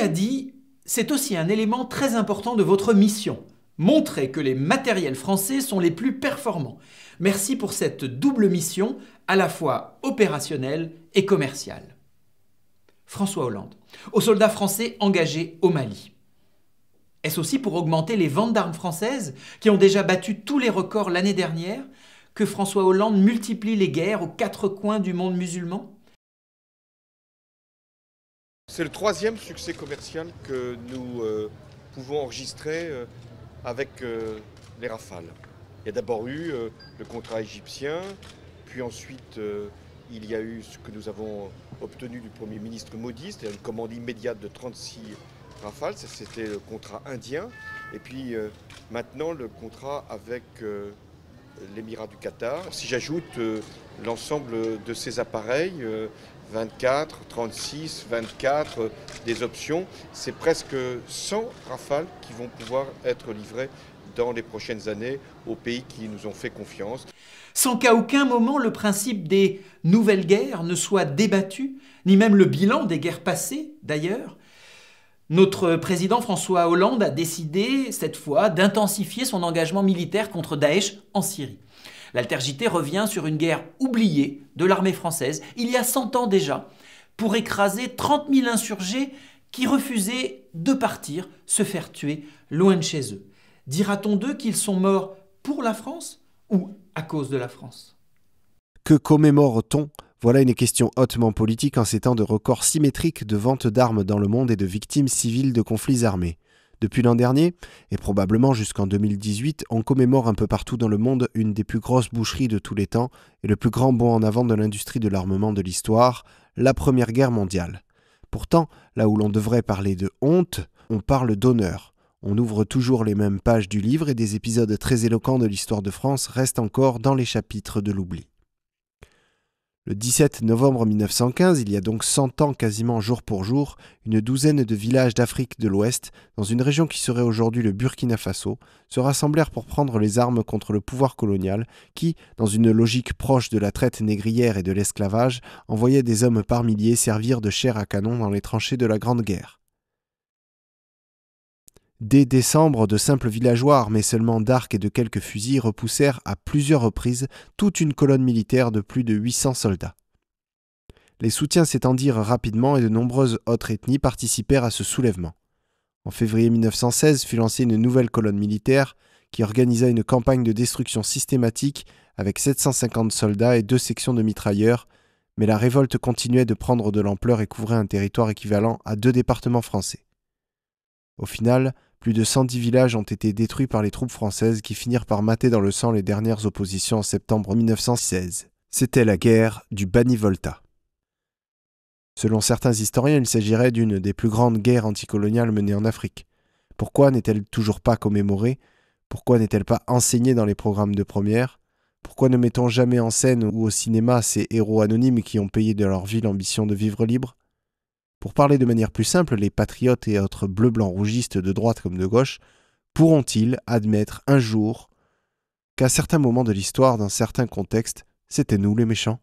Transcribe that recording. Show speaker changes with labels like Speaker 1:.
Speaker 1: a dit C'est aussi un élément très important de votre mission. Montrer que les matériels français sont les plus performants. Merci pour cette double mission, à la fois opérationnelle et commerciale. François Hollande, aux soldats français engagés au Mali. Est-ce aussi pour augmenter les ventes d'armes françaises, qui ont déjà battu tous les records l'année dernière, que François Hollande multiplie les guerres aux quatre coins du monde musulman c'est le
Speaker 2: troisième succès commercial que nous euh, pouvons enregistrer euh, avec euh, les Rafales. Il y a d'abord eu le contrat égyptien, puis ensuite il y a eu ce que nous avons obtenu du Premier ministre modiste, à une commande immédiate de 36 Rafales, c'était le contrat indien, et puis maintenant le contrat avec l'Émirat du Qatar. Si j'ajoute l'ensemble de ces appareils, 24, 36, 24, des options. C'est presque 100 rafales qui vont pouvoir être livrées
Speaker 1: dans les prochaines années aux pays qui nous ont fait confiance. Sans qu'à aucun moment le principe des nouvelles guerres ne soit débattu, ni même le bilan des guerres passées d'ailleurs, notre président François Hollande a décidé cette fois d'intensifier son engagement militaire contre Daesh en Syrie. L'altergité revient sur une guerre oubliée de l'armée française, il y a 100 ans déjà, pour écraser 30 000 insurgés qui refusaient de partir se faire tuer loin de chez eux. Dira-t-on d'eux qu'ils sont morts pour la France ou à cause de la France
Speaker 3: Que commémore-t-on voilà une question hautement politique en ces temps de records symétriques de vente d'armes dans le monde et de victimes civiles de conflits armés. Depuis l'an dernier, et probablement jusqu'en 2018, on commémore un peu partout dans le monde une des plus grosses boucheries de tous les temps et le plus grand bond en avant de l'industrie de l'armement de l'histoire, la Première Guerre mondiale. Pourtant, là où l'on devrait parler de honte, on parle d'honneur. On ouvre toujours les mêmes pages du livre et des épisodes très éloquents de l'histoire de France restent encore dans les chapitres de l'oubli. Le 17 novembre 1915, il y a donc cent ans quasiment jour pour jour, une douzaine de villages d'Afrique de l'Ouest, dans une région qui serait aujourd'hui le Burkina Faso, se rassemblèrent pour prendre les armes contre le pouvoir colonial qui, dans une logique proche de la traite négrière et de l'esclavage, envoyait des hommes par milliers servir de chair à canon dans les tranchées de la Grande Guerre. Dès décembre, de simples villageois armés seulement d'arcs et de quelques fusils repoussèrent à plusieurs reprises toute une colonne militaire de plus de 800 soldats. Les soutiens s'étendirent rapidement et de nombreuses autres ethnies participèrent à ce soulèvement. En février 1916 fut lancée une nouvelle colonne militaire qui organisa une campagne de destruction systématique avec 750 soldats et deux sections de mitrailleurs, mais la révolte continuait de prendre de l'ampleur et couvrait un territoire équivalent à deux départements français. Au final, plus de 110 villages ont été détruits par les troupes françaises qui finirent par mater dans le sang les dernières oppositions en septembre 1916. C'était la guerre du Banivolta. Selon certains historiens, il s'agirait d'une des plus grandes guerres anticoloniales menées en Afrique. Pourquoi n'est-elle toujours pas commémorée Pourquoi n'est-elle pas enseignée dans les programmes de première Pourquoi ne mettons jamais en scène ou au cinéma ces héros anonymes qui ont payé de leur vie l'ambition de vivre libre pour parler de manière plus simple, les patriotes et autres bleu-blanc-rougistes de droite comme de gauche pourront-ils admettre un jour qu'à certains moments de l'histoire, dans certains contextes, c'était nous les méchants